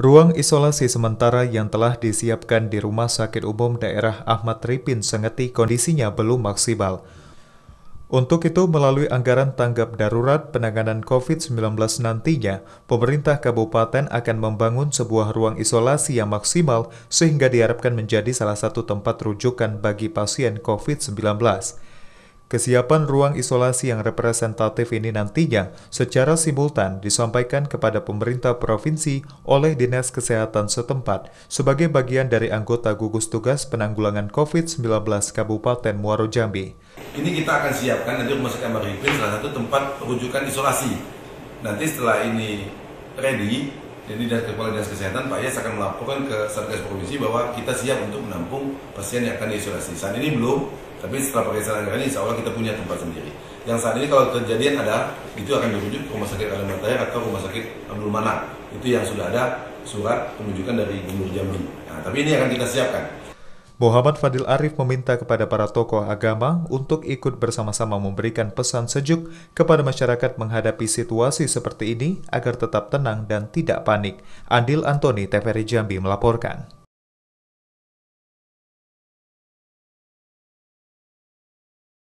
Ruang isolasi sementara yang telah disiapkan di Rumah Sakit Umum Daerah Ahmad Ripin Sengeti kondisinya belum maksimal. Untuk itu, melalui anggaran tanggap darurat penanganan COVID-19 nantinya, pemerintah kabupaten akan membangun sebuah ruang isolasi yang maksimal sehingga diharapkan menjadi salah satu tempat rujukan bagi pasien COVID-19. Kesiapan ruang isolasi yang representatif ini nantinya secara simultan disampaikan kepada pemerintah provinsi oleh Dinas Kesehatan setempat sebagai bagian dari anggota gugus tugas penanggulangan COVID-19 Kabupaten Muaro Jambi. Ini kita akan siapkan nanti Rumah Sakit Ambar salah satu tempat rujukan isolasi. Nanti setelah ini ready, jadi dari Kepala Dinas Kesehatan Pak Yes akan melaporkan ke Satgas Provinsi bahwa kita siap untuk menampung pasien yang akan diisolasi. Saat ini belum, tapi setelah pakai sarana ini insya Allah kita punya tempat sendiri. Yang saat ini kalau kejadian ada, itu akan dirujuk ke Rumah Sakit Alam atau Rumah Sakit Abdul Manak. Itu yang sudah ada surat penunjukan dari Gubernur Jambi. Nah, tapi ini akan kita siapkan. Muhammad Fadil Arif meminta kepada para tokoh agama untuk ikut bersama-sama memberikan pesan sejuk kepada masyarakat menghadapi situasi seperti ini agar tetap tenang dan tidak panik. Andil Antoni, TVRI Jambi melaporkan.